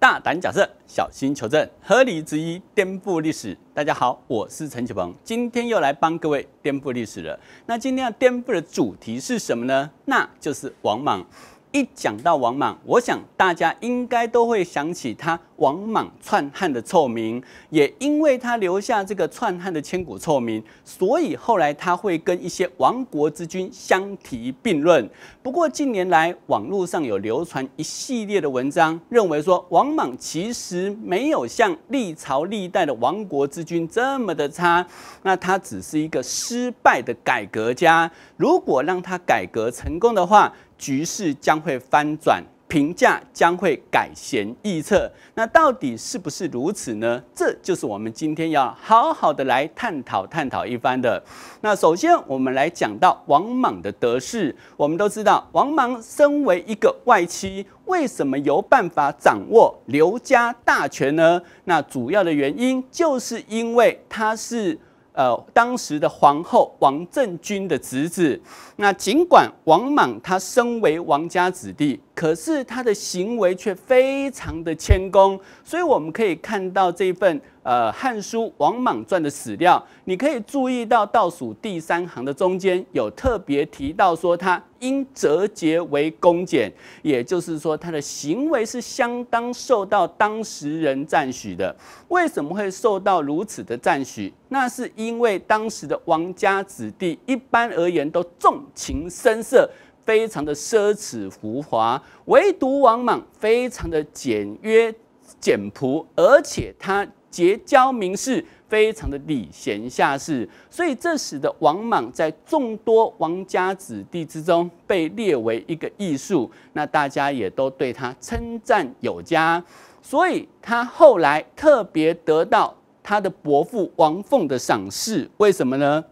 大胆假设，小心求证，合理质疑，颠覆历史。大家好，我是陈启鹏，今天又来帮各位颠覆历史了。那今天要颠覆的主题是什么呢？那就是王莽。一讲到王莽，我想大家应该都会想起他王莽篡汉的臭名，也因为他留下这个篡汉的千古臭名，所以后来他会跟一些亡国之君相提并论。不过近年来网络上有流传一系列的文章，认为说王莽其实没有像历朝历代的亡国之君这么的差，那他只是一个失败的改革家。如果让他改革成功的话。局势将会翻转，评价将会改弦易辙。那到底是不是如此呢？这就是我们今天要好好的来探讨探讨一番的。那首先，我们来讲到王莽的得势。我们都知道，王莽身为一个外戚，为什么有办法掌握刘家大权呢？那主要的原因，就是因为他是。呃，当时的皇后王政君的侄子，那尽管王莽他身为王家子弟。可是他的行为却非常的谦恭，所以我们可以看到这份呃《汉书·王莽传》的史料，你可以注意到倒数第三行的中间有特别提到说他因折节为公俭，也就是说他的行为是相当受到当时人赞许的。为什么会受到如此的赞许？那是因为当时的王家子弟一般而言都重情深色。非常的奢侈浮华，唯独王莽非常的简约简朴，而且他结交名士，非常的礼贤下士，所以这使得王莽在众多王家子弟之中被列为一个艺术，那大家也都对他称赞有加，所以他后来特别得到他的伯父王凤的赏识，为什么呢？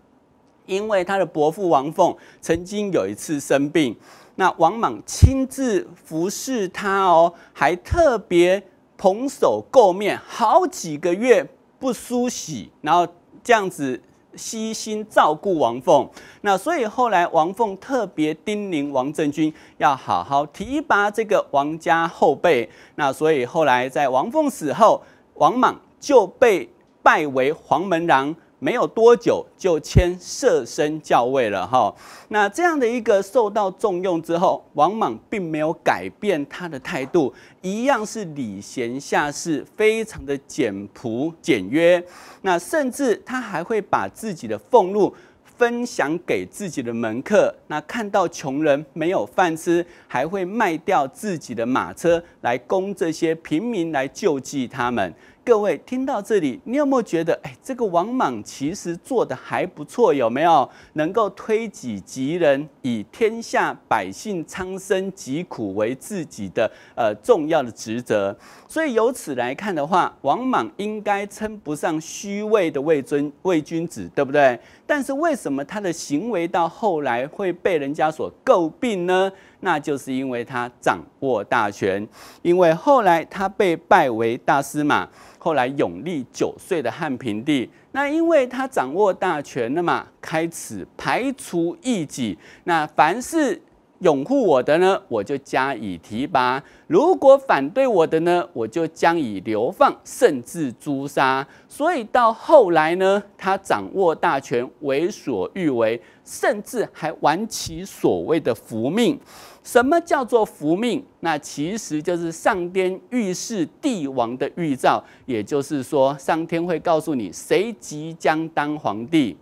因为他的伯父王凤曾经有一次生病，那王莽亲自服侍他哦，还特别蓬首垢面，好几个月不梳洗，然后这样子悉心照顾王凤。那所以后来王凤特别叮咛王政君要好好提拔这个王家后辈。那所以后来在王凤死后，王莽就被拜为黄门郎。没有多久就签摄身教位了哈，那这样的一个受到重用之后，王莽并没有改变他的态度，一样是礼贤下士，非常的简朴简约。那甚至他还会把自己的俸禄分享给自己的门客，那看到穷人没有饭吃，还会卖掉自己的马车来供这些平民来救济他们。各位听到这里，你有没有觉得，哎，这个王莽其实做的还不错，有没有能够推己及人，以天下百姓苍生疾苦为自己的呃重要的职责？所以由此来看的话，王莽应该称不上虚伪的魏尊魏君子，对不对？但是为什么他的行为到后来会被人家所诟病呢？那就是因为他掌握大权，因为后来他被拜为大司马。后来，永立九岁的汉平帝，那因为他掌握大权了嘛，开始排除异己。那凡是拥护我的呢，我就加以提拔；如果反对我的呢，我就将以流放，甚至诛杀。所以到后来呢，他掌握大权，为所欲为。甚至还玩起所谓的福命，什么叫做福命？那其实就是上天预示帝王的预兆，也就是说，上天会告诉你谁即将当皇帝。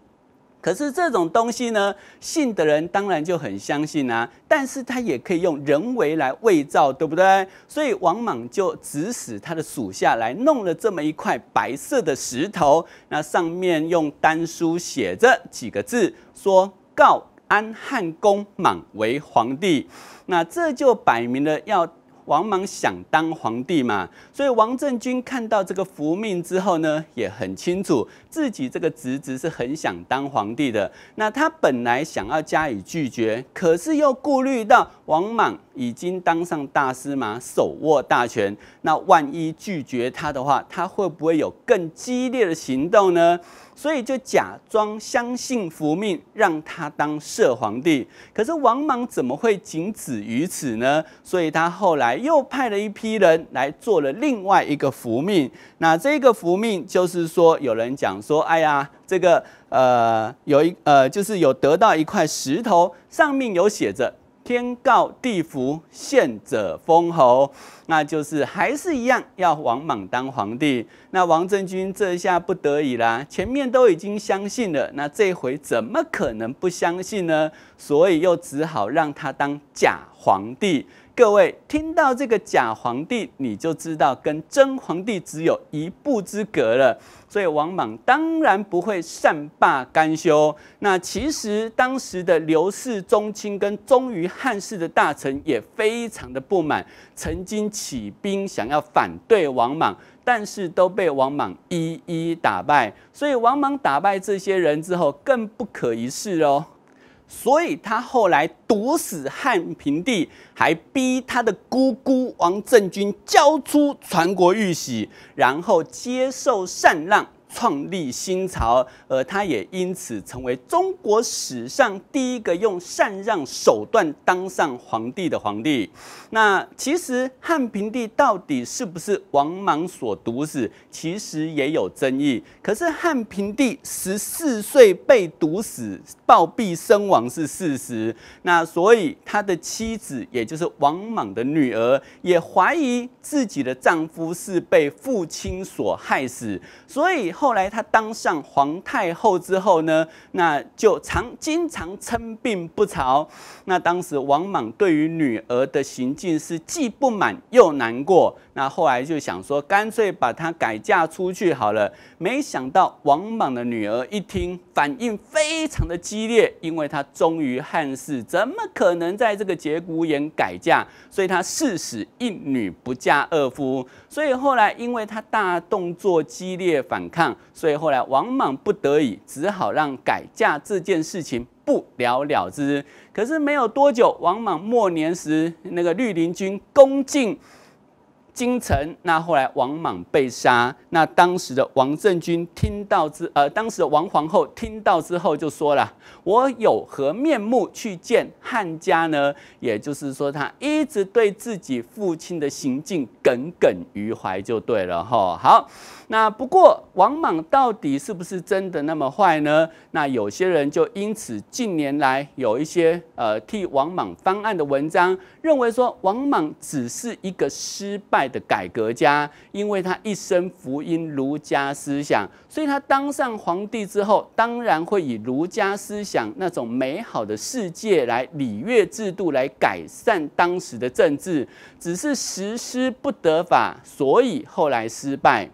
可是这种东西呢，信的人当然就很相信啊，但是他也可以用人为来伪造，对不对？所以王莽就指使他的属下来弄了这么一块白色的石头，那上面用丹书写着几个字，说“告安汉公莽为皇帝”，那这就摆明了要。王莽想当皇帝嘛，所以王政君看到这个福命之后呢，也很清楚自己这个侄子是很想当皇帝的。那他本来想要加以拒绝，可是又顾虑到王莽已经当上大司马，手握大权，那万一拒绝他的话，他会不会有更激烈的行动呢？所以就假装相信福命，让他当摄皇帝。可是王莽怎么会仅止于此呢？所以他后来又派了一批人来做了另外一个福命。那这个福命就是说，有人讲说，哎呀，这个呃，有一呃，就是有得到一块石头，上面有写着。天告地福，献者封侯，那就是还是一样要王莽当皇帝。那王政君这一下不得已啦，前面都已经相信了，那这回怎么可能不相信呢？所以又只好让他当假皇帝。各位听到这个假皇帝，你就知道跟真皇帝只有一步之隔了。所以王莽当然不会善罢甘休。那其实当时的刘氏宗亲跟忠于汉室的大臣也非常的不满，曾经起兵想要反对王莽，但是都被王莽一一打败。所以王莽打败这些人之后，更不可一世哦。所以他后来毒死汉平帝，还逼他的姑姑王政君交出传国玉玺，然后接受禅让。创立新朝，而他也因此成为中国史上第一个用禅让手段当上皇帝的皇帝。那其实汉平帝到底是不是王莽所毒死，其实也有争议。可是汉平帝十四岁被毒死、暴毙身亡是事实。那所以他的妻子，也就是王莽的女儿，也怀疑自己的丈夫是被父亲所害死，所以。后来他当上皇太后之后呢，那就常经常称病不朝。那当时王莽对于女儿的行径是既不满又难过。那后来就想说，干脆把她改嫁出去好了。没想到王莽的女儿一听，反应非常的激烈，因为她忠于汉室，怎么可能在这个节骨眼改嫁？所以她誓死一女不嫁二夫。所以后来因为她大动作激烈反抗，所以后来王莽不得已，只好让改嫁这件事情不了了之。可是没有多久，王莽末年时，那个绿林军攻进。京城，那后来王莽被杀，那当时的王政君听到之，呃，当时的王皇后听到之后就说了：“我有何面目去见汉家呢？”也就是说，他一直对自己父亲的行径耿耿于怀，就对了哈。好。那不过王莽到底是不是真的那么坏呢？那有些人就因此近年来有一些呃替王莽翻案的文章，认为说王莽只是一个失败的改革家，因为他一生福音儒家思想，所以他当上皇帝之后，当然会以儒家思想那种美好的世界来礼乐制度来改善当时的政治，只是实施不得法，所以后来失败。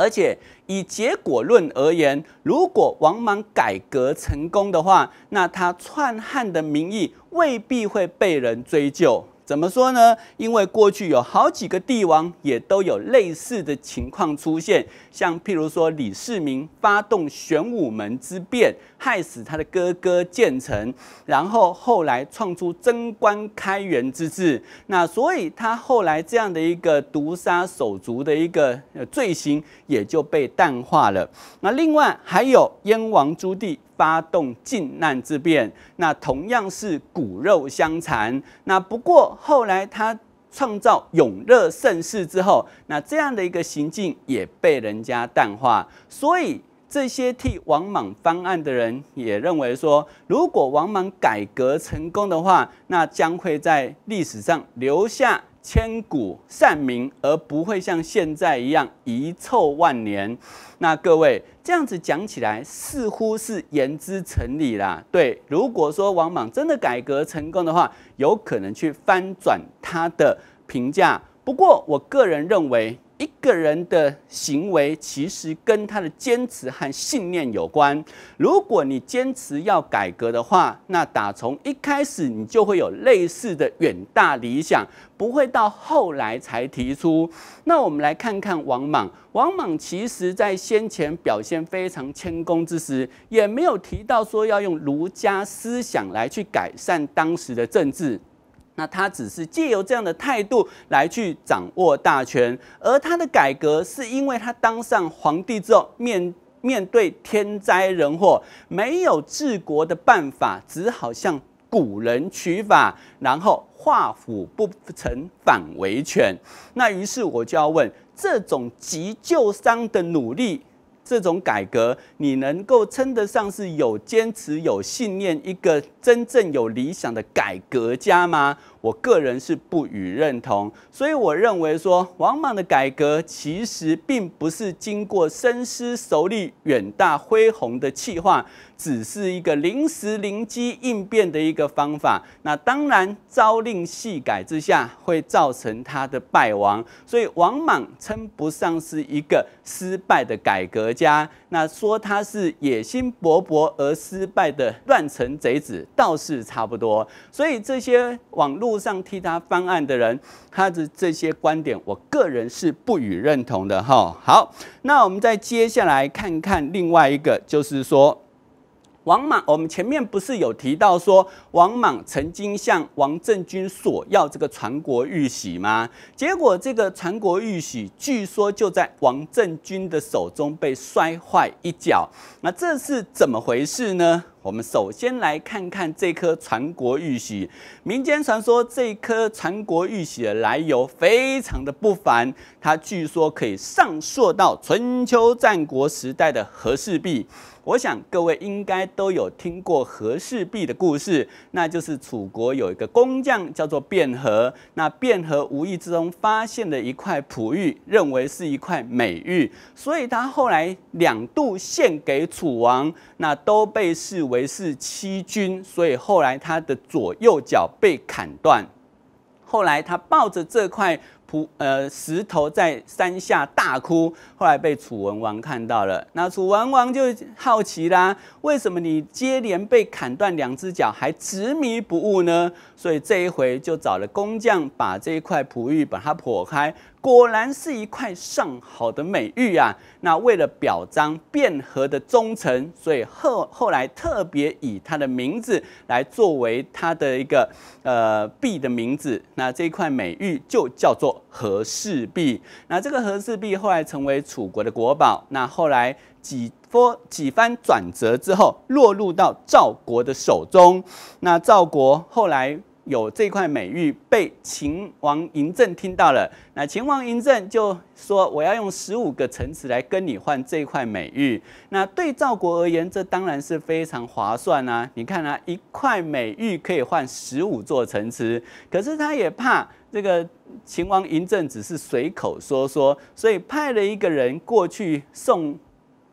而且以结果论而言，如果王莽改革成功的话，那他篡汉的名义未必会被人追究。怎么说呢？因为过去有好几个帝王也都有类似的情况出现，像譬如说李世民发动玄武门之变，害死他的哥哥建成，然后后来创出贞观开元之治，那所以他后来这样的一个毒杀手足的一个罪行也就被淡化了。那另外还有燕王朱棣。发动靖难之变，那同样是骨肉相残。那不过后来他创造永乐盛世之后，那这样的一个行径也被人家淡化。所以这些替王莽翻案的人也认为说，如果王莽改革成功的话，那将会在历史上留下。千古善名，而不会像现在一样遗臭万年。那各位这样子讲起来，似乎是言之成理啦。对，如果说王莽真的改革成功的话，有可能去翻转他的评价。不过，我个人认为。一个人的行为其实跟他的坚持和信念有关。如果你坚持要改革的话，那打从一开始你就会有类似的远大理想，不会到后来才提出。那我们来看看王莽。王莽其实，在先前表现非常谦恭之时，也没有提到说要用儒家思想来去改善当时的政治。那他只是借由这样的态度来去掌握大权，而他的改革是因为他当上皇帝之后面面对天灾人祸，没有治国的办法，只好向古人取法，然后画虎不成反为犬。那于是我就要问，这种急救伤的努力。这种改革，你能够称得上是有坚持、有信念、一个真正有理想的改革家吗？我个人是不予认同，所以我认为说王莽的改革其实并不是经过深思熟虑、远大恢宏的计划，只是一个临时灵机应变的一个方法。那当然，朝令夕改之下，会造成他的败亡。所以王莽称不上是一个失败的改革家。那说他是野心勃勃而失败的乱臣贼子，倒是差不多。所以这些网络。路上替他翻案的人，他的这些观点，我个人是不予认同的哈。好，那我们再接下来看看另外一个，就是说王莽，我们前面不是有提到说王莽曾经向王政君索要这个传国玉玺吗？结果这个传国玉玺据说就在王政君的手中被摔坏一角。那这是怎么回事呢？我们首先来看看这颗传国玉玺。民间传说，这颗传国玉玺的来由非常的不凡，它据说可以上溯到春秋战国时代的和氏璧。我想各位应该都有听过和氏璧的故事，那就是楚国有一个工匠叫做卞和，那卞和无意之中发现了一块璞玉，认为是一块美玉，所以他后来两度献给楚王，那都被视为是欺君，所以后来他的左右脚被砍断，后来他抱着这块。蒲呃，石头在山下大哭，后来被楚文王看到了。那楚文王就好奇啦，为什么你接连被砍断两只脚，还执迷不悟呢？所以这一回就找了工匠，把这一块璞玉把它剖开。果然是一块上好的美玉啊！那为了表彰卞和的忠诚，所以后后来特别以他的名字来作为他的一个呃币的名字。那这一块美玉就叫做和氏璧。那这个和氏璧后来成为楚国的国宝。那后来几波几番转折之后，落入到赵国的手中。那赵国后来。有这块美玉被秦王嬴政听到了，那秦王嬴政就说：“我要用十五个城池来跟你换这块美玉。”那对赵国而言，这当然是非常划算啊！你看啊，一块美玉可以换十五座城池，可是他也怕这个秦王嬴政只是随口说说，所以派了一个人过去送。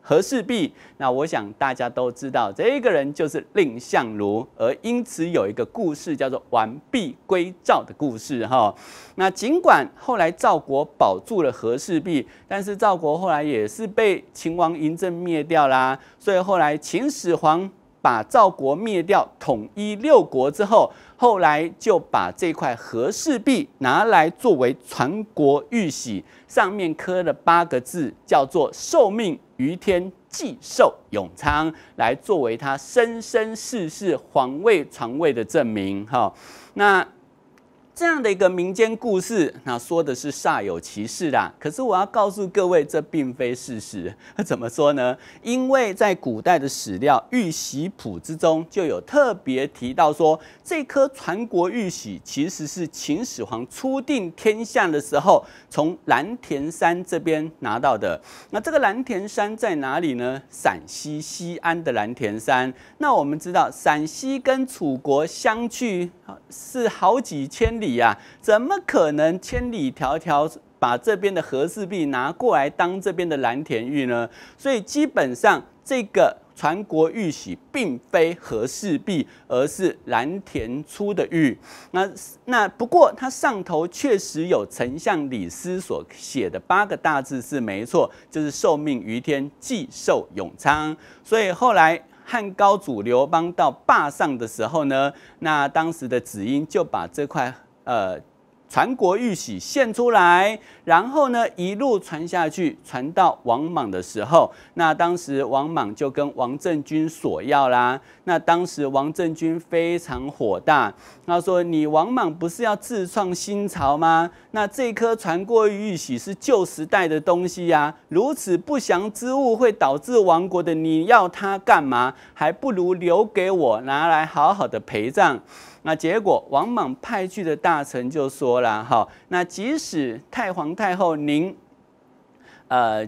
和氏璧，那我想大家都知道，这一个人就是蔺相如，而因此有一个故事叫做“完璧归赵”的故事哈。那尽管后来赵国保住了和氏璧，但是赵国后来也是被秦王嬴政灭掉啦。所以后来秦始皇把赵国灭掉，统一六国之后，后来就把这块和氏璧拿来作为传国玉玺，上面刻了八个字，叫做“受命”。于天祭寿永昌，来作为他生生世世皇位传位的证明。哈，那。这样的一个民间故事，那说的是煞有其事啦。可是我要告诉各位，这并非事实。怎么说呢？因为在古代的史料《玉玺谱》之中，就有特别提到说，这颗传国玉玺其实是秦始皇初定天下的时候，从蓝田山这边拿到的。那这个蓝田山在哪里呢？陕西西安的蓝田山。那我们知道，陕西跟楚国相距是好几千里。呀，怎么可能千里迢迢把这边的和氏璧拿过来当这边的蓝田玉呢？所以基本上这个传国玉玺并非和氏璧，而是蓝田出的玉。那那不过它上头确实有丞相李斯所写的八个大字是没错，就是受命于天，既寿永昌。所以后来汉高祖刘邦到霸上的时候呢，那当时的子婴就把这块。呃，传国玉玺献出来，然后呢，一路传下去，传到王莽的时候，那当时王莽就跟王政君索要啦。那当时王政君非常火大，他说：“你王莽不是要自创新朝吗？那这颗传国玉玺是旧时代的东西呀，如此不祥之物会导致亡国的，你要它干嘛？还不如留给我拿来好好的陪葬。”那结果，王莽派去的大臣就说了：“哈，那即使太皇太后您，呃，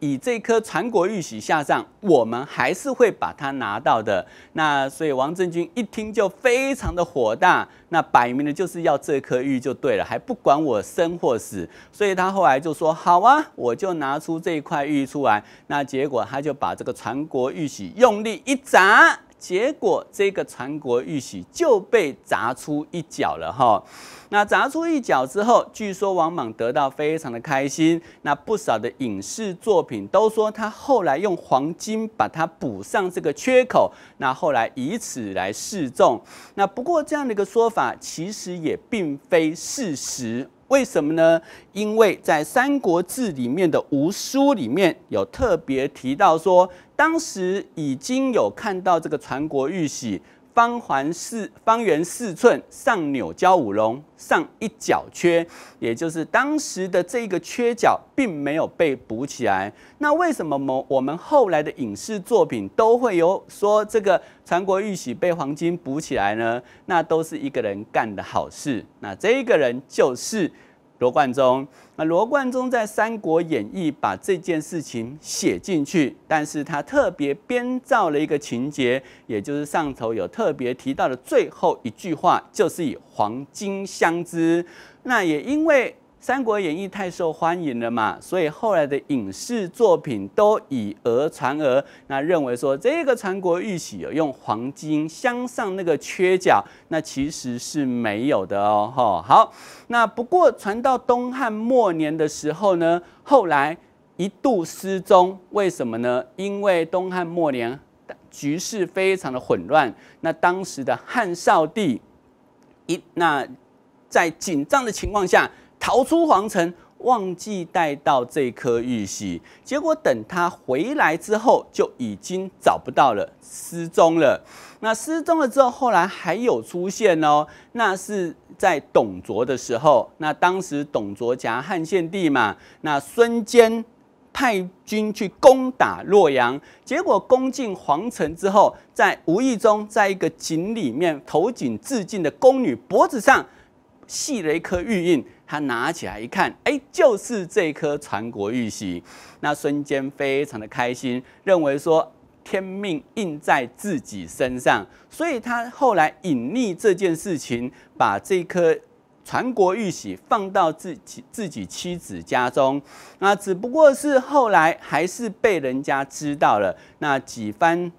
以这颗传国玉玺下葬，我们还是会把它拿到的。”那所以王政君一听就非常的火大，那摆明的就是要这颗玉就对了，还不管我生或死。所以他后来就说：“好啊，我就拿出这块玉出来。”那结果他就把这个传国玉玺用力一砸。结果这个传国玉玺就被砸出一角了哈，那砸出一角之后，据说王莽得到非常的开心。那不少的影视作品都说他后来用黄金把它补上这个缺口，那后来以此来示众。那不过这样的一个说法其实也并非事实。为什么呢？因为在《三国志》里面的吴书里面有特别提到说，当时已经有看到这个传国玉玺。方环四方圆四寸，上扭交五龙，上一角缺，也就是当时的这个缺角并没有被补起来。那为什么我们后来的影视作品都会有说这个传国玉玺被黄金补起来呢？那都是一个人干的好事，那这一个人就是。罗贯中，那罗贯中在《三国演义》把这件事情写进去，但是他特别编造了一个情节，也就是上头有特别提到的最后一句话，就是以黄金相知，那也因为。《三国演义》太受欢迎了嘛，所以后来的影视作品都以讹传讹。那认为说这个传国玉玺有用黄金镶上那个缺角，那其实是没有的哦。好，那不过传到东汉末年的时候呢，后来一度失踪。为什么呢？因为东汉末年局势非常的混乱。那当时的汉少帝一那在紧张的情况下。逃出皇城，忘记带到这颗玉玺，结果等他回来之后，就已经找不到了，失踪了。那失踪了之后，后来还有出现哦。那是在董卓的时候，那当时董卓挟汉献帝嘛，那孙坚派军去攻打洛阳，结果攻进皇城之后，在无意中在一个井里面投井自尽的宫女脖子上系了一颗玉印。他拿起来一看，哎，就是这颗传国玉玺。那孙坚非常的开心，认为说天命印在自己身上，所以他后来隐匿这件事情，把这颗传国玉玺放到自己自己妻子家中。那只不过是后来还是被人家知道了，那几番。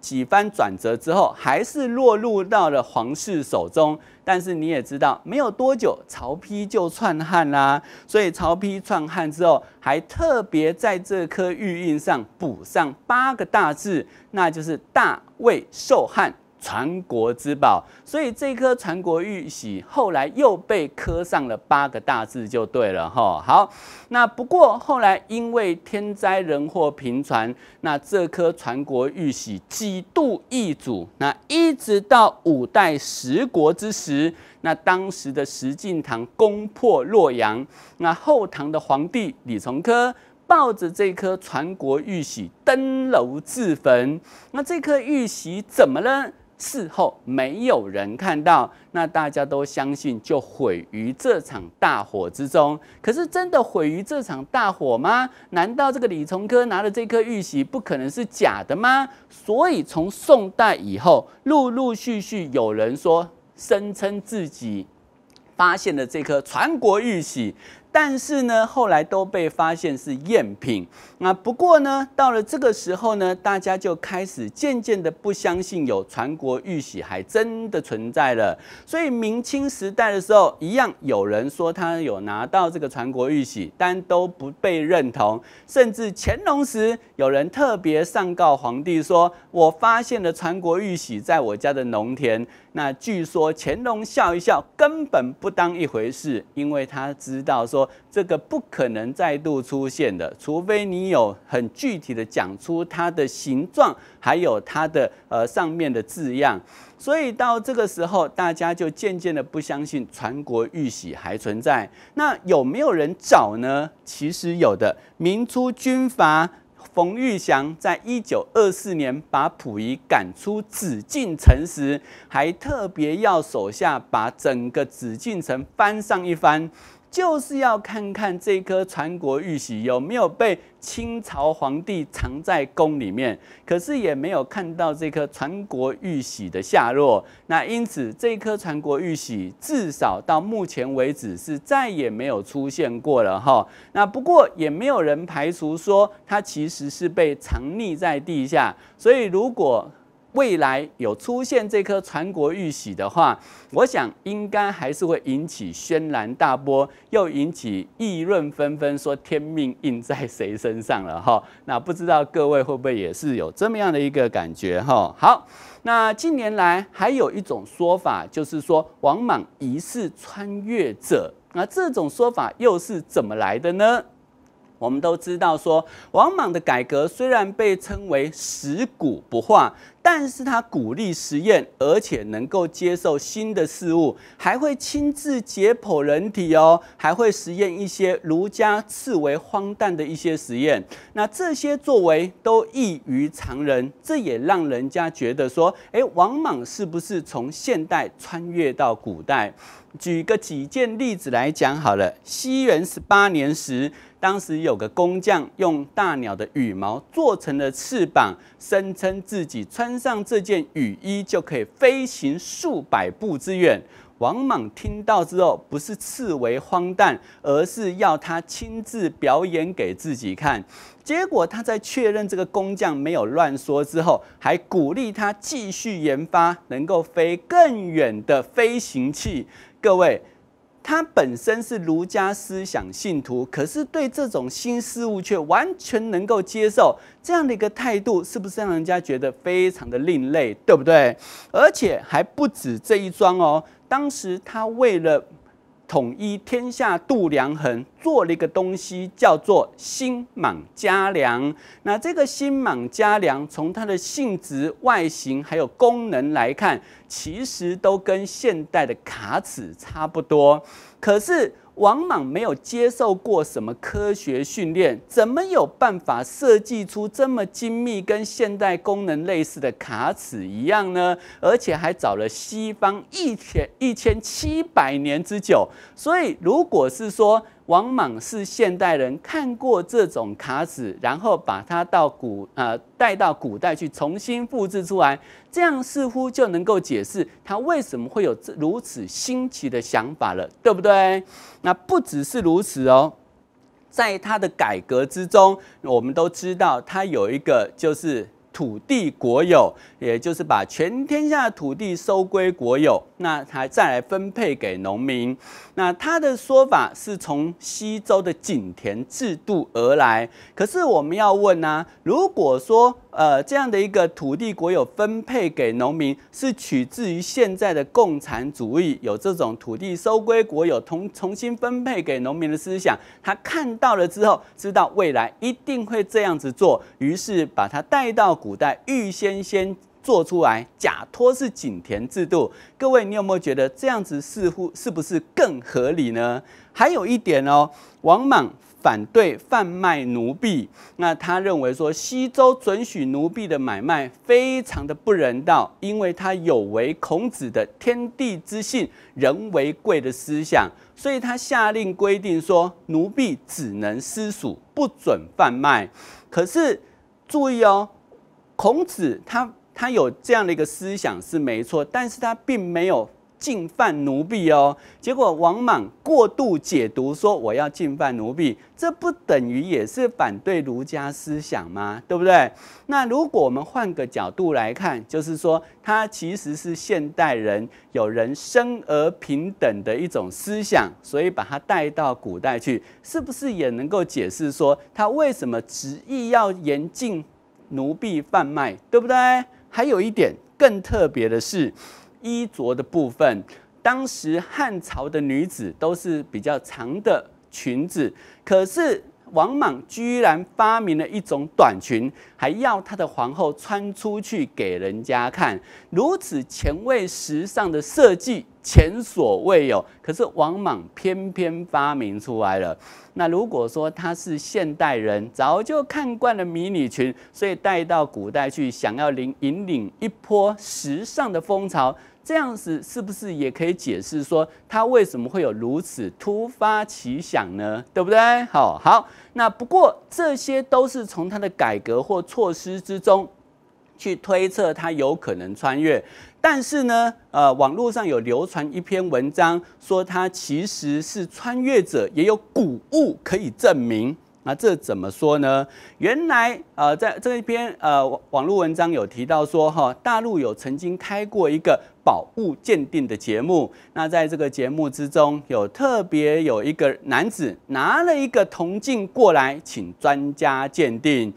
几番转折之后，还是落入到了皇室手中。但是你也知道，没有多久，曹丕就篡汉啦。所以曹丕篡汉之后，还特别在这颗玉印上补上八个大字，那就是“大魏受汉”。传国之宝，所以这颗传国玉玺后来又被刻上了八个大字，就对了哈。好，那不过后来因为天灾人祸频传，那这颗传国玉玺几度易主，那一直到五代十国之时，那当时的石敬瑭攻破洛阳，那后唐的皇帝李从珂抱着这颗传国玉玺登楼自焚，那这颗玉玺怎么了？事后没有人看到，那大家都相信就毁于这场大火之中。可是真的毁于这场大火吗？难道这个李崇科拿的这颗玉玺不可能是假的吗？所以从宋代以后，陆陆续续有人说声称自己发现了这颗传国玉玺。但是呢，后来都被发现是赝品。那不过呢，到了这个时候呢，大家就开始渐渐的不相信有传国玉玺还真的存在了。所以明清时代的时候，一样有人说他有拿到这个传国玉玺，但都不被认同。甚至乾隆时，有人特别上告皇帝说：“我发现了传国玉玺，在我家的农田。”那据说乾隆笑一笑，根本不当一回事，因为他知道说这个不可能再度出现的，除非你有很具体的讲出它的形状，还有它的呃上面的字样。所以到这个时候，大家就渐渐的不相信传国玉玺还存在。那有没有人找呢？其实有的，民初军阀。冯玉祥在一九二四年把溥仪赶出紫禁城时，还特别要手下把整个紫禁城翻上一番。就是要看看这颗传国玉玺有没有被清朝皇帝藏在宫里面，可是也没有看到这颗传国玉玺的下落。那因此，这颗传国玉玺至少到目前为止是再也没有出现过了哈。那不过也没有人排除说它其实是被藏匿在地下，所以如果。未来有出现这颗传国玉玺的话，我想应该还是会引起轩然大波，又引起议论纷纷，说天命印在谁身上了哈。那不知道各位会不会也是有这么样的一个感觉哈？好，那近年来还有一种说法，就是说王莽疑似穿越者。那这种说法又是怎么来的呢？我们都知道，说王莽的改革虽然被称为食古不化，但是他鼓励实验，而且能够接受新的事物，还会亲自解剖人体哦，还会实验一些儒家视为荒诞的一些实验。那这些作为都异于常人，这也让人家觉得说，哎，王莽是不是从现代穿越到古代？举个几件例子来讲好了。西元十八年时。当时有个工匠用大鸟的羽毛做成了翅膀，声称自己穿上这件雨衣就可以飞行数百步之远。王莽听到之后，不是斥为荒诞，而是要他亲自表演给自己看。结果他在确认这个工匠没有乱说之后，还鼓励他继续研发能够飞更远的飞行器。各位。他本身是儒家思想信徒，可是对这种新事物却完全能够接受，这样的一个态度，是不是让人家觉得非常的另类？对不对？而且还不止这一桩哦，当时他为了。统一天下度量衡，做了一个东西叫做“新莽家良。那这个“新莽家良，从它的性质、外形还有功能来看，其实都跟现代的卡尺差不多。可是，王莽没有接受过什么科学训练，怎么有办法设计出这么精密、跟现代功能类似的卡尺一样呢？而且还找了西方一千一千七百年之久，所以如果是说。王莽是现代人看过这种卡纸，然后把它到古呃带到古代去重新复制出来，这样似乎就能够解释他为什么会有这如此新奇的想法了，对不对？那不只是如此哦，在他的改革之中，我们都知道他有一个就是土地国有，也就是把全天下的土地收归国有。那还再来分配给农民，那他的说法是从西周的井田制度而来。可是我们要问呢，如果说呃这样的一个土地国有分配给农民，是取自于现在的共产主义，有这种土地收归国有，同重新分配给农民的思想，他看到了之后，知道未来一定会这样子做，于是把他带到古代，预先先。做出来假托是井田制度，各位，你有没有觉得这样子似乎是不是更合理呢？还有一点哦，王莽反对贩卖奴婢，那他认为说西周准许奴婢的买卖非常的不人道，因为他有违孔子的“天地之性，人为贵”的思想，所以他下令规定说奴婢只能私属，不准贩卖。可是注意哦，孔子他。他有这样的一个思想是没错，但是他并没有禁犯奴婢哦。结果王莽过度解读说我要禁犯奴婢，这不等于也是反对儒家思想吗？对不对？那如果我们换个角度来看，就是说他其实是现代人有人生而平等的一种思想，所以把他带到古代去，是不是也能够解释说他为什么执意要严禁奴婢贩卖？对不对？还有一点更特别的是，衣着的部分，当时汉朝的女子都是比较长的裙子，可是。王莽居然发明了一种短裙，还要他的皇后穿出去给人家看。如此前卫时尚的设计，前所未有。可是王莽偏偏发明出来了。那如果说他是现代人，早就看惯了迷你裙，所以带到古代去，想要领引领一波时尚的风潮。这样子是不是也可以解释说他为什么会有如此突发奇想呢？对不对？好好，那不过这些都是从他的改革或措施之中去推测他有可能穿越，但是呢，呃，网络上有流传一篇文章说他其实是穿越者，也有古物可以证明。那这怎么说呢？原来，呃，在这一篇呃网络文章有提到说，哈，大陆有曾经开过一个宝物鉴定的节目。那在这个节目之中，有特别有一个男子拿了一个铜镜过来，请专家鉴定。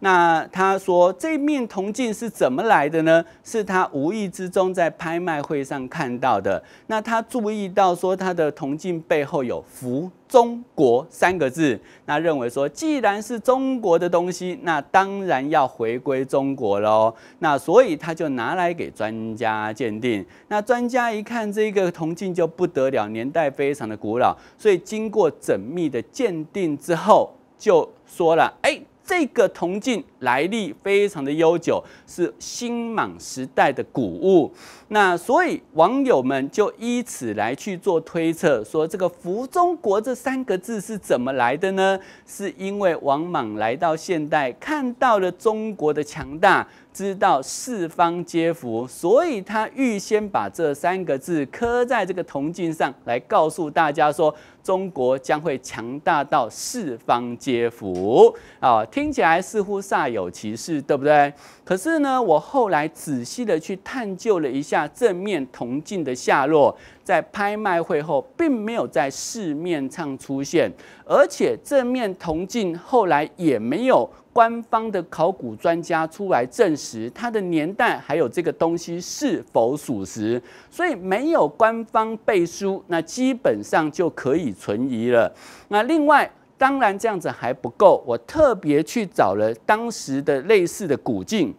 那他说这面铜镜是怎么来的呢？是他无意之中在拍卖会上看到的。那他注意到说他的铜镜背后有“福中国”三个字，那认为说既然是中国的东西，那当然要回归中国喽。那所以他就拿来给专家鉴定。那专家一看这个铜镜就不得了，年代非常的古老。所以经过缜密的鉴定之后，就说了：“哎。”这个铜镜。来历非常的悠久，是新莽时代的古物。那所以网友们就依此来去做推测，说这个“福中国”这三个字是怎么来的呢？是因为王莽来到现代，看到了中国的强大，知道四方皆福，所以他预先把这三个字刻在这个铜镜上来告诉大家说，中国将会强大到四方皆福啊！听起来似乎煞有其事，对不对？可是呢，我后来仔细的去探究了一下正面铜镜的下落，在拍卖会后并没有在市面上出现，而且正面铜镜后来也没有官方的考古专家出来证实它的年代，还有这个东西是否属实，所以没有官方背书，那基本上就可以存疑了。那另外。当然，这样子还不够。我特别去找了当时的类似的古镜，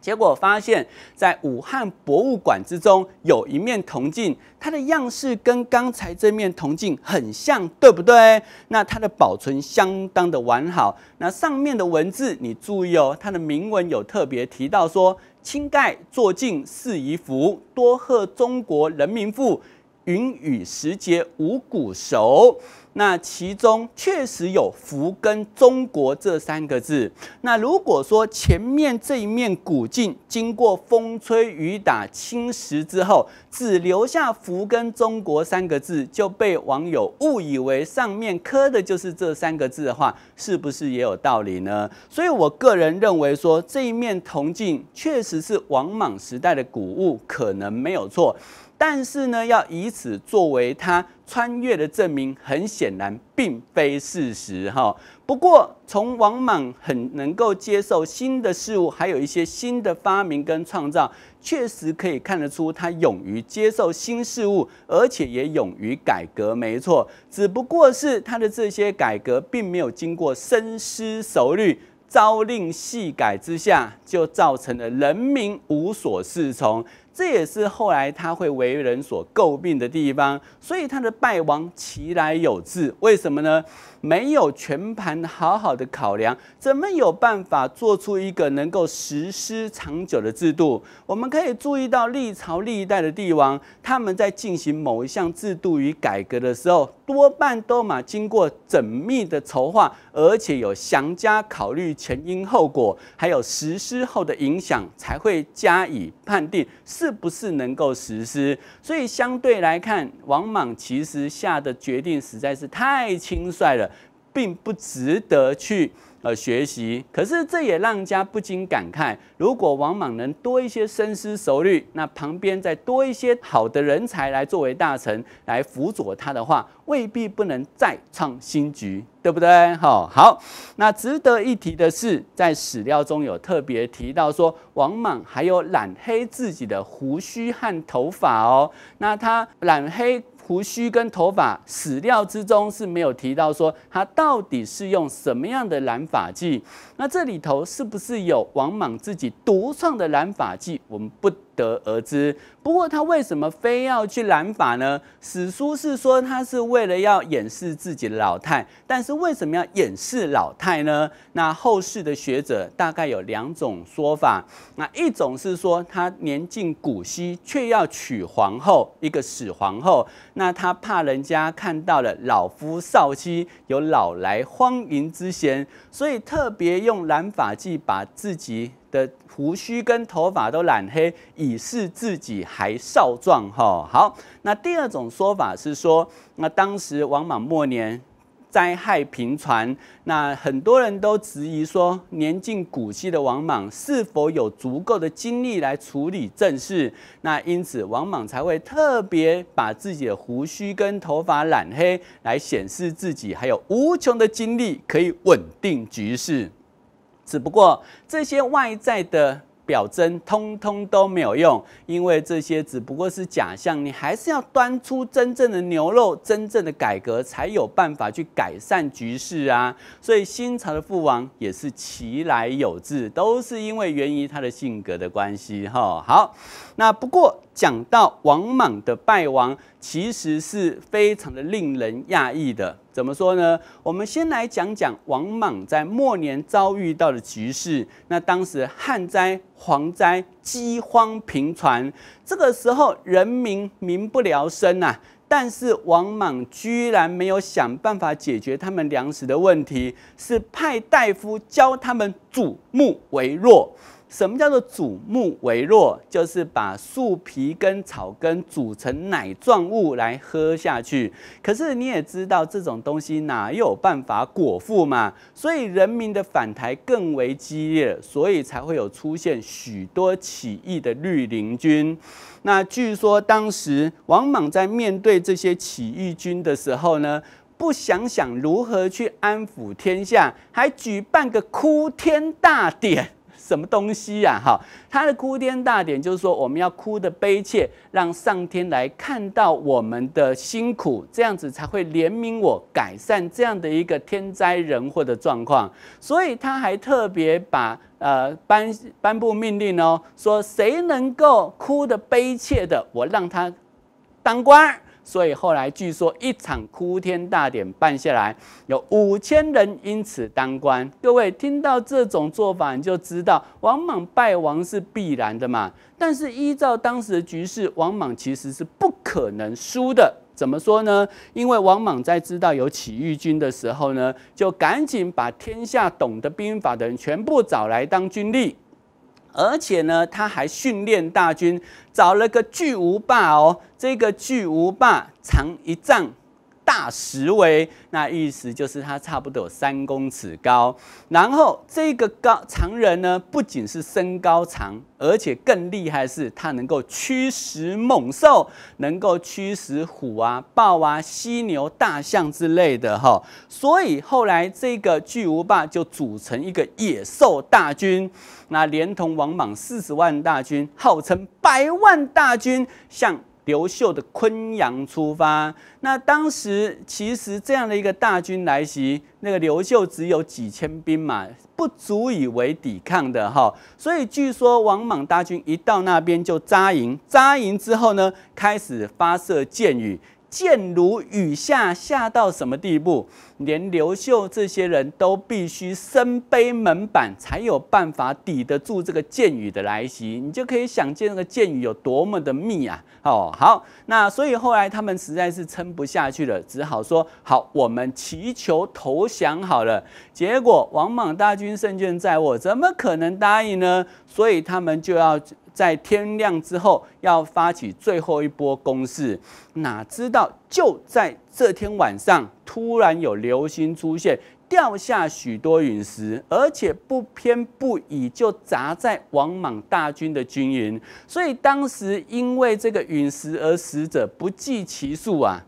结果发现，在武汉博物馆之中有一面铜镜，它的样式跟刚才这面铜镜很像，对不对？那它的保存相当的完好。那上面的文字，你注意哦，它的铭文有特别提到说：“清盖作镜，四一幅，多贺中国人民富。”云雨时节，五谷熟。那其中确实有“福跟“中国”这三个字。那如果说前面这一面古镜经过风吹雨打侵蚀之后，只留下“福跟“中国”三个字，就被网友误以为上面刻的就是这三个字的话，是不是也有道理呢？所以我个人认为说，这一面铜镜确实是王莽时代的古物，可能没有错。但是呢，要以此作为他穿越的证明，很显然并非事实哈。不过，从王莽很能够接受新的事物，还有一些新的发明跟创造，确实可以看得出他勇于接受新事物，而且也勇于改革，没错。只不过是他的这些改革并没有经过深思熟虑、朝令夕改之下，就造成了人民无所适从。这也是后来他会为人所诟病的地方，所以他的败亡其来有自。为什么呢？没有全盘好好的考量，怎么有办法做出一个能够实施长久的制度？我们可以注意到历朝历代的帝王，他们在进行某一项制度与改革的时候，多半都嘛经过缜密的筹划，而且有详加考虑前因后果，还有实施后的影响，才会加以判定是不是能够实施。所以相对来看，王莽其实下的决定实在是太轻率了。并不值得去呃学习，可是这也让家不禁感慨：如果王莽能多一些深思熟虑，那旁边再多一些好的人才来作为大臣来辅佐他的话，未必不能再创新局，对不对？哈，好。那值得一提的是，在史料中有特别提到说，王莽还有染黑自己的胡须和头发哦。那他染黑。胡须跟头发史料之中是没有提到说他到底是用什么样的染发剂，那这里头是不是有王莽自己独创的染发剂？我们不。得而知，不过他为什么非要去染发呢？史书是说他是为了要掩饰自己的老态，但是为什么要掩饰老态呢？那后世的学者大概有两种说法，那一种是说他年近古稀却要娶皇后，一个死皇后，那他怕人家看到了老夫少妻，有老来荒淫之嫌，所以特别用染发剂把自己。的胡须跟头发都染黑，以示自己还少壮。哈，好。那第二种说法是说，那当时王莽末年灾害频传，那很多人都质疑说，年近古稀的王莽是否有足够的精力来处理政事？那因此，王莽才会特别把自己的胡须跟头发染黑，来显示自己还有无穷的精力，可以稳定局势。只不过这些外在的表征，通通都没有用，因为这些只不过是假象。你还是要端出真正的牛肉，真正的改革，才有办法去改善局势啊！所以新朝的父王也是其来有志，都是因为源于他的性格的关系。哈，好，那不过。讲到王莽的败亡，其实是非常的令人讶异的。怎么说呢？我们先来讲讲王莽在末年遭遇到的局势。那当时旱灾、蝗灾、饥荒频传，这个时候人民民不聊生呐。但是王莽居然没有想办法解决他们粮食的问题，是派大夫教他们主木为弱。什么叫做煮木为弱？就是把树皮跟草根煮成奶状物来喝下去。可是你也知道，这种东西哪有办法果腹嘛？所以人民的反台更为激烈，所以才会有出现许多起义的绿林军。那据说当时王莽在面对这些起义军的时候呢，不想想如何去安抚天下，还举办个哭天大典。什么东西呀？哈，他的哭天大典就是说，我们要哭的悲切，让上天来看到我们的辛苦，这样子才会怜悯我，改善这样的一个天灾人祸的状况。所以他还特别把呃颁颁布命令哦，说谁能够哭的悲切的，我让他当官。所以后来据说一场哭天大典办下来，有五千人因此当官。各位听到这种做法，你就知道王莽败亡是必然的嘛。但是依照当时的局势，王莽其实是不可能输的。怎么说呢？因为王莽在知道有起义军的时候呢，就赶紧把天下懂得兵法的人全部找来当军吏。而且呢，他还训练大军，找了个巨无霸哦，这个巨无霸长一丈。大十围，那意思就是它差不多有三公尺高。然后这个高长人呢，不仅是身高长，而且更厉害是它能够驱使猛兽，能够驱使虎啊、豹啊、犀牛、大象之类的哈。所以后来这个巨无霸就组成一个野兽大军，那连同王莽四十万大军，号称百万大军向。刘秀的昆阳出发，那当时其实这样的一个大军来袭，那个刘秀只有几千兵马，不足以为抵抗的哈。所以据说王莽大军一到那边就扎营，扎营之后呢，开始发射箭雨。箭如雨下，下到什么地步？连刘秀这些人都必须身背门板，才有办法抵得住这个箭雨的来袭。你就可以想见那个箭雨有多么的密啊！哦，好，那所以后来他们实在是撑不下去了，只好说：“好，我们祈求投降好了。”结果王莽大军胜券在握，怎么可能答应呢？所以他们就要。在天亮之后要发起最后一波攻势，哪知道就在这天晚上，突然有流星出现，掉下许多陨石，而且不偏不倚就砸在王莽大军的军营。所以当时因为这个陨石而死者不计其数啊。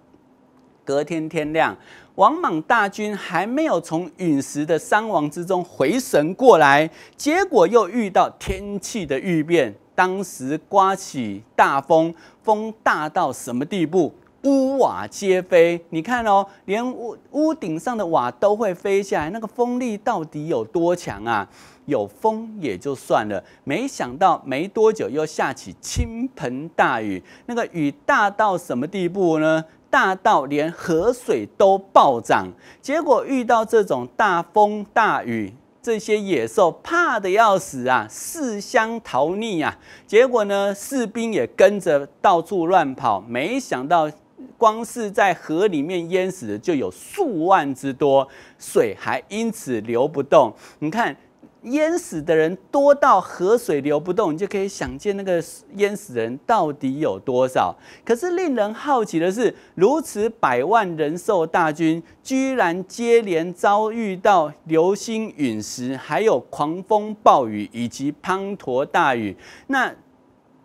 隔天天亮，王莽大军还没有从陨石的伤亡之中回神过来，结果又遇到天气的剧变。当时刮起大风，风大到什么地步？屋瓦皆飞。你看哦，连屋屋顶上的瓦都会飞下来，那个风力到底有多强啊？有风也就算了，没想到没多久又下起倾盆大雨，那个雨大到什么地步呢？大到连河水都暴涨。结果遇到这种大风大雨。这些野兽怕的要死啊，四乡逃匿啊，结果呢，士兵也跟着到处乱跑，没想到，光是在河里面淹死的就有数万之多，水还因此流不动。你看。淹死的人多到河水流不动，你就可以想见那个淹死人到底有多少。可是令人好奇的是，如此百万人寿大军，居然接连遭遇到流星陨石，还有狂风暴雨以及滂沱大雨。那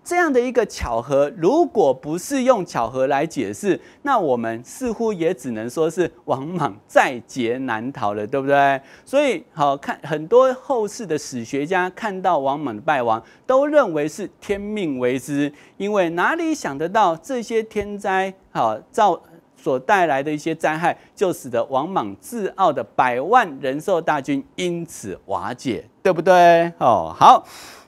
这样的一个巧合，如果不是用巧合来解释，那我们似乎也只能说是王莽在劫难逃了，对不对？所以，好看很多后世的史学家看到王莽的败亡，都认为是天命为之。因为哪里想得到这些天灾，好造所带来的一些灾害，就使得王莽自傲的百万人寿大军因此瓦解，对不对？哦，好。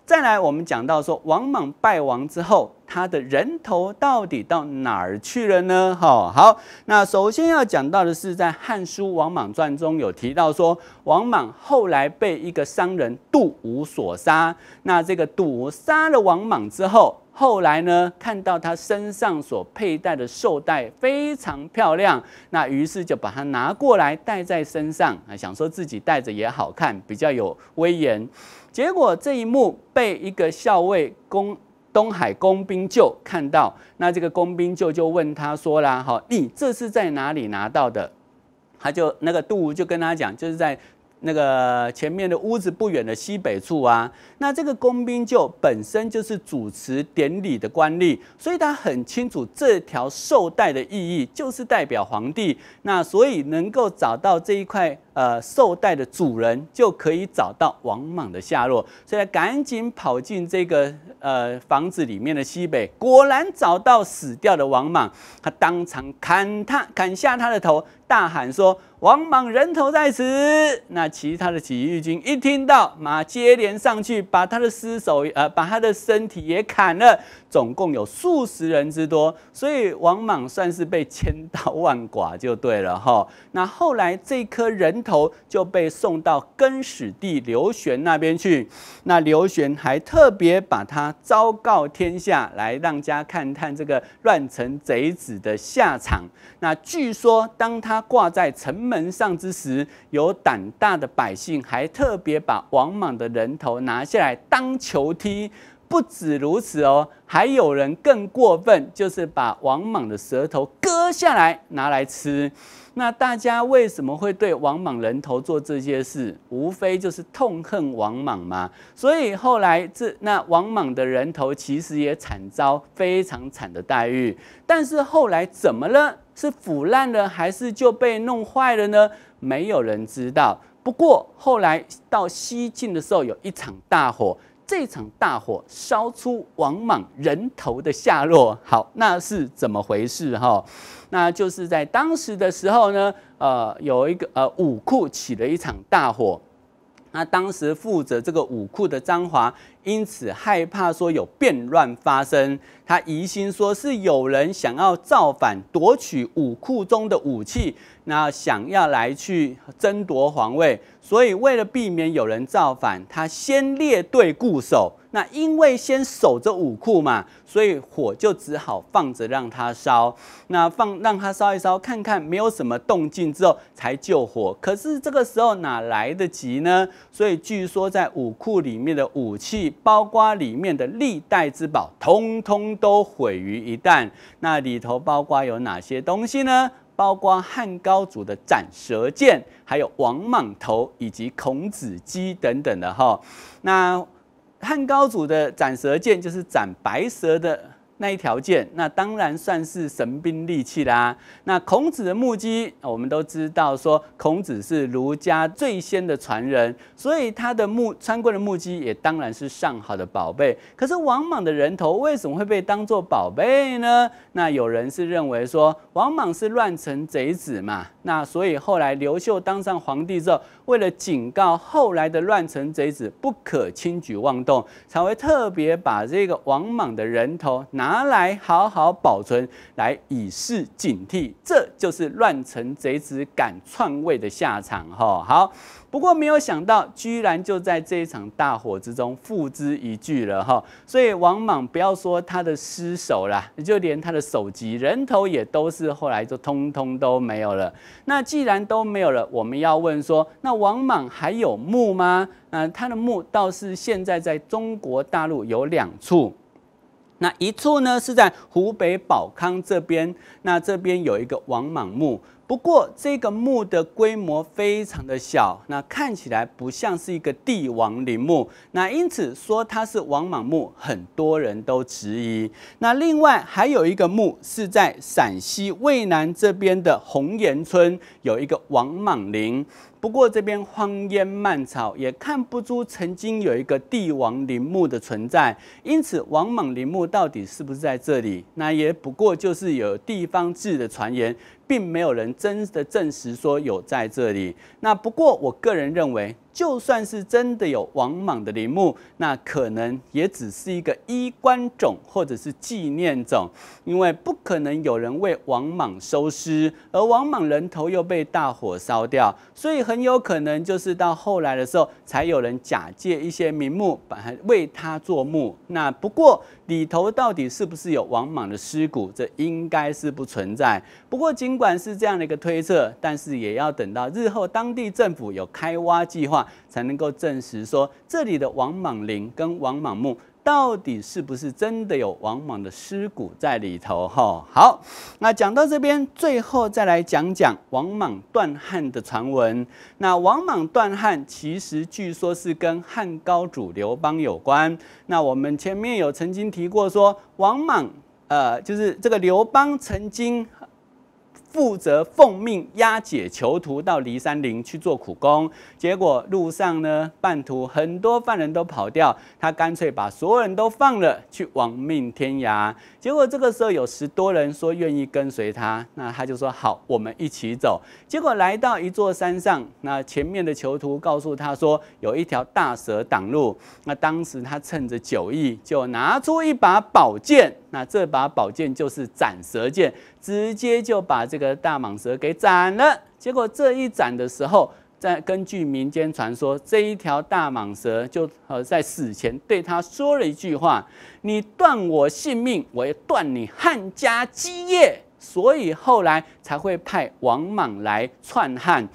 再来，我们讲到说王莽败亡之后，他的人头到底到哪儿去了呢？哈，好，那首先要讲到的是，在《汉书·王莽传》中有提到说，王莽后来被一个商人杜无所杀。那这个杜无杀了王莽之后。后来呢，看到他身上所佩戴的绶带非常漂亮，那于是就把它拿过来戴在身上啊，想说自己戴着也好看，比较有威严。结果这一幕被一个校尉公东海工兵就看到，那这个工兵就就问他说啦：“哈，你这是在哪里拿到的？”他就那个杜无就跟他讲，就是在。那个前面的屋子不远的西北处啊，那这个工兵就本身就是主持典礼的官吏，所以他很清楚这条绶带的意义，就是代表皇帝。那所以能够找到这一块。呃，绶带的主人就可以找到王莽的下落，所以赶紧跑进这个呃房子里面的西北，果然找到死掉的王莽，他当场砍他，砍下他的头，大喊说：“王莽人头在此！”那其他的起义军一听到，马接连上去，把他的尸首，呃，把他的身体也砍了。总共有数十人之多，所以王莽算是被千刀万剐就对了哈。那后来这颗人头就被送到更始帝刘玄那边去，那刘玄还特别把他昭告天下，来让家看看这个乱臣贼子的下场。那据说当他挂在城门上之时，有胆大的百姓还特别把王莽的人头拿下来当球踢。不止如此哦，还有人更过分，就是把王莽的舌头割下来拿来吃。那大家为什么会对王莽人头做这些事？无非就是痛恨王莽嘛。所以后来这那王莽的人头其实也惨遭非常惨的待遇。但是后来怎么了？是腐烂了，还是就被弄坏了呢？没有人知道。不过后来到西晋的时候，有一场大火。这场大火烧出王莽人头的下落，好，那是怎么回事哈？那就是在当时的时候呢，呃，有一个呃武库起了一场大火。那当时负责这个武库的张华，因此害怕说有变乱发生，他疑心说是有人想要造反夺取武库中的武器，那想要来去争夺皇位，所以为了避免有人造反，他先列队固守。那因为先守着武库嘛，所以火就只好放着让它烧。那放让它烧一烧，看看没有什么动静之后才救火。可是这个时候哪来得及呢？所以据说在武库里面的武器，包括里面的历代之宝，通通都毁于一旦。那里头包括有哪些东西呢？包括汉高祖的斩蛇剑，还有王莽头以及孔子鸡等等的哈。那。汉高祖的斩蛇剑就是斩白蛇的。那一条件，那当然算是神兵利器啦。那孔子的目击，我们都知道说孔子是儒家最先的传人，所以他的目穿过的目击也当然是上好的宝贝。可是王莽的人头为什么会被当做宝贝呢？那有人是认为说王莽是乱臣贼子嘛？那所以后来刘秀当上皇帝之后，为了警告后来的乱臣贼子不可轻举妄动，才会特别把这个王莽的人头拿。拿来好好保存，来以示警惕，这就是乱臣贼子敢篡位的下场哈。好，不过没有想到，居然就在这一场大火之中付之一炬了哈。所以王莽不要说他的尸首了，就连他的首级、人头也都是后来就通通都没有了。那既然都没有了，我们要问说，那王莽还有墓吗？嗯，他的墓倒是现在在中国大陆有两处。那一处呢，是在湖北保康这边，那这边有一个王莽墓，不过这个墓的规模非常的小，那看起来不像是一个帝王陵墓，那因此说它是王莽墓，很多人都质疑。那另外还有一个墓是在陕西渭南这边的红岩村有一个王莽陵。不过这边荒烟蔓草，也看不出曾经有一个帝王陵墓的存在。因此，王莽陵墓到底是不是在这里？那也不过就是有地方志的传言，并没有人真的证实说有在这里。那不过我个人认为。就算是真的有王莽的陵墓，那可能也只是一个衣冠冢或者是纪念冢，因为不可能有人为王莽收尸，而王莽人头又被大火烧掉，所以很有可能就是到后来的时候，才有人假借一些名目，把他为他做墓。那不过。里头到底是不是有王莽的尸骨？这应该是不存在。不过，尽管是这样的一个推测，但是也要等到日后当地政府有开挖计划，才能够证实说这里的王莽陵跟王莽墓。到底是不是真的有王莽的尸骨在里头？吼，好，那讲到这边，最后再来讲讲王莽断汉的传闻。那王莽断汉，其实据说是跟汉高祖刘邦有关。那我们前面有曾经提过，说王莽，呃，就是这个刘邦曾经。负责奉命押解囚徒到骊山陵去做苦工，结果路上呢，半途很多犯人都跑掉，他干脆把所有人都放了，去亡命天涯。结果这个时候有十多人说愿意跟随他，那他就说好，我们一起走。结果来到一座山上，那前面的囚徒告诉他说有一条大蛇挡路，那当时他趁着酒意就拿出一把宝剑，那这把宝剑就是斩蛇剑。直接就把这个大蟒蛇给斩了。结果这一斩的时候，在根据民间传说，这一条大蟒蛇就呃在死前对他说了一句话：“你断我性命，我要断你汉家基业。”所以后来才会派王莽来篡汉。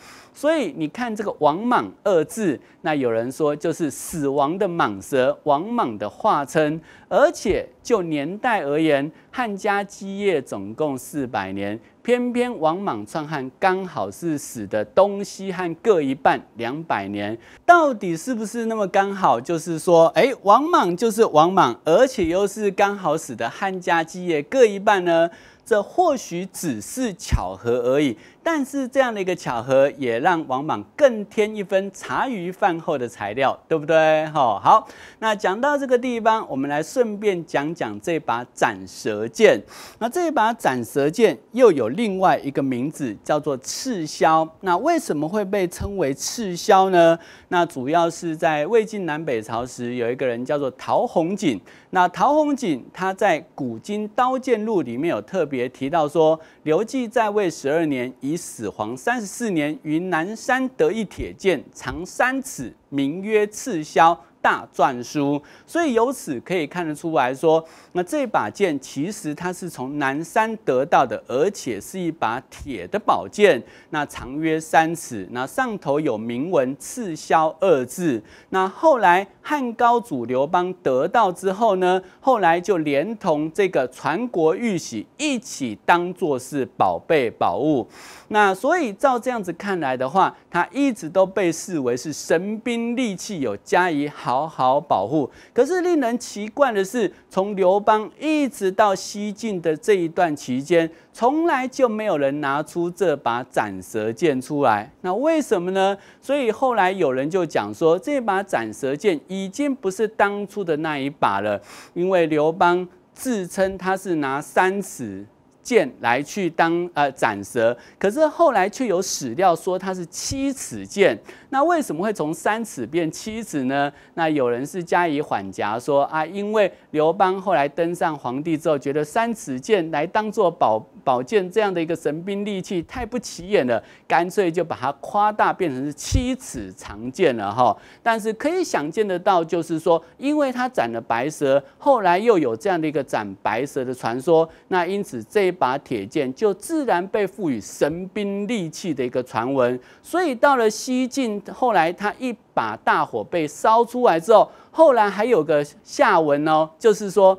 所以你看这个“王莽”二字，那有人说就是死亡的蟒蛇，王莽的化称。而且就年代而言，汉家基业总共四百年，偏偏王莽篡汉刚好是死的东西汉各一半两百年。到底是不是那么刚好？就是说，哎，王莽就是王莽，而且又是刚好死的汉家基业各一半呢？这或许只是巧合而已。但是这样的一个巧合，也让王莽更添一分茶余饭后的材料，对不对？哦，好，那讲到这个地方，我们来顺便讲讲这把斩蛇剑。那这把斩蛇剑又有另外一个名字，叫做赤霄。那为什么会被称为赤霄呢？那主要是在魏晋南北朝时，有一个人叫做陶弘景。那陶弘景他在《古今刀剑录》里面有特别提到说，刘季在位十二年一。以始皇三十四年，于南山得一铁剑，长三尺，名曰赤霄大篆书。所以由此可以看得出来说，那这把剑其实它是从南山得到的，而且是一把铁的宝剑，那长约三尺，那上头有铭文“赤霄”二字。那后来。汉高祖刘邦得到之后呢，后来就连同这个传国玉玺一起当做是宝贝宝物。那所以照这样子看来的话，他一直都被视为是神兵利器，有加以好好保护。可是令人奇怪的是，从刘邦一直到西晋的这一段期间。从来就没有人拿出这把斩蛇剑出来，那为什么呢？所以后来有人就讲说，这把斩蛇剑已经不是当初的那一把了，因为刘邦自称他是拿三尺剑来去当呃斩蛇，可是后来却有史料说他是七尺剑，那为什么会从三尺变七尺呢？那有人是加以缓夹说啊，因为刘邦后来登上皇帝之后，觉得三尺剑来当做宝。宝剑这样的一个神兵利器太不起眼了，干脆就把它夸大变成是七尺长剑了哈。但是可以想见得到，就是说，因为他斩了白蛇，后来又有这样的一个斩白蛇的传说，那因此这把铁剑就自然被赋予神兵利器的一个传闻。所以到了西晋，后来他一把大火被烧出来之后，后来还有个下文哦，就是说，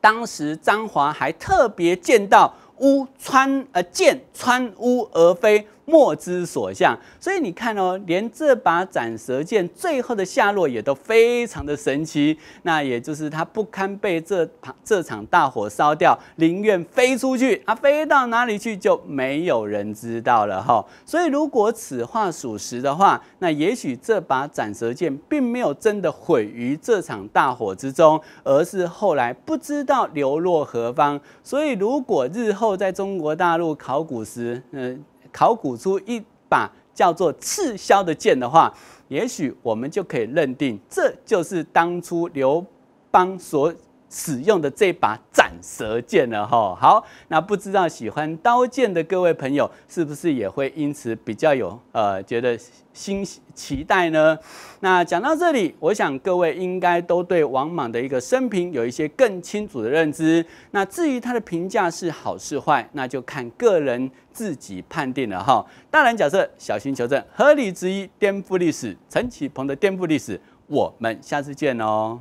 当时张华还特别见到。乌穿呃，箭穿乌而飞。莫之所向，所以你看哦，连这把斩蛇剑最后的下落也都非常的神奇。那也就是它不堪被这这场大火烧掉，宁愿飞出去。它飞到哪里去，就没有人知道了哈。所以如果此话属实的话，那也许这把斩蛇剑并没有真的毁于这场大火之中，而是后来不知道流落何方。所以如果日后在中国大陆考古时，嗯。考古出一把叫做赤霄的剑的话，也许我们就可以认定，这就是当初刘邦所。使用的这把斩蛇剑了哈，好，那不知道喜欢刀剑的各位朋友，是不是也会因此比较有呃觉得新期待呢？那讲到这里，我想各位应该都对王莽的一个生平有一些更清楚的认知。那至于他的评价是好是坏，那就看个人自己判定了哈。大胆假设，小心求证，合理之一，颠覆历史。陈启鹏的颠覆历史，我们下次见哦。